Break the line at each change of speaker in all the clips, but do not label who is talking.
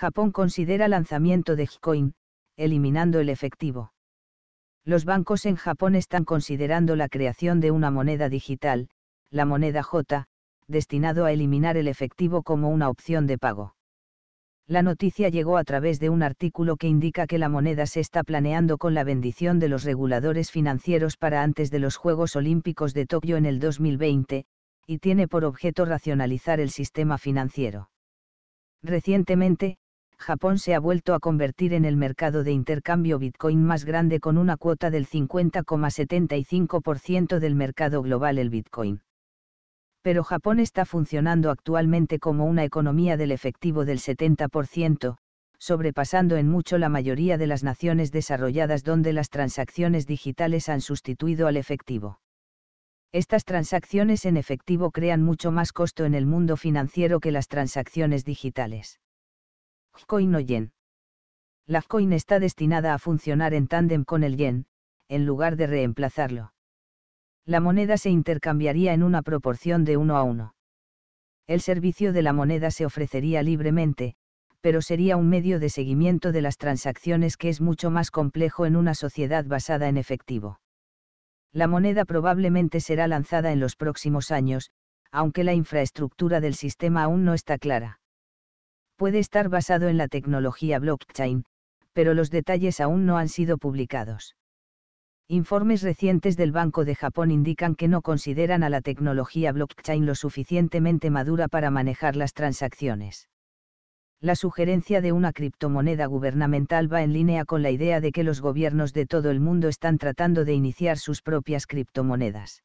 Japón considera lanzamiento de Bitcoin, eliminando el efectivo. Los bancos en Japón están considerando la creación de una moneda digital, la moneda J, destinado a eliminar el efectivo como una opción de pago. La noticia llegó a través de un artículo que indica que la moneda se está planeando con la bendición de los reguladores financieros para antes de los Juegos Olímpicos de Tokio en el 2020, y tiene por objeto racionalizar el sistema financiero. Recientemente, Japón se ha vuelto a convertir en el mercado de intercambio Bitcoin más grande con una cuota del 50,75% del mercado global el Bitcoin. Pero Japón está funcionando actualmente como una economía del efectivo del 70%, sobrepasando en mucho la mayoría de las naciones desarrolladas donde las transacciones digitales han sustituido al efectivo. Estas transacciones en efectivo crean mucho más costo en el mundo financiero que las transacciones digitales Coin o yen. La coin está destinada a funcionar en tándem con el yen, en lugar de reemplazarlo. La moneda se intercambiaría en una proporción de uno a uno. El servicio de la moneda se ofrecería libremente, pero sería un medio de seguimiento de las transacciones que es mucho más complejo en una sociedad basada en efectivo. La moneda probablemente será lanzada en los próximos años, aunque la infraestructura del sistema aún no está clara puede estar basado en la tecnología blockchain, pero los detalles aún no han sido publicados. Informes recientes del Banco de Japón indican que no consideran a la tecnología blockchain lo suficientemente madura para manejar las transacciones. La sugerencia de una criptomoneda gubernamental va en línea con la idea de que los gobiernos de todo el mundo están tratando de iniciar sus propias criptomonedas.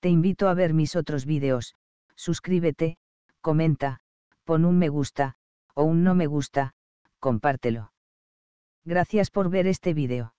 Te invito a ver mis otros vídeos, suscríbete, comenta, con un me gusta, o un no me gusta, compártelo. Gracias por ver este video.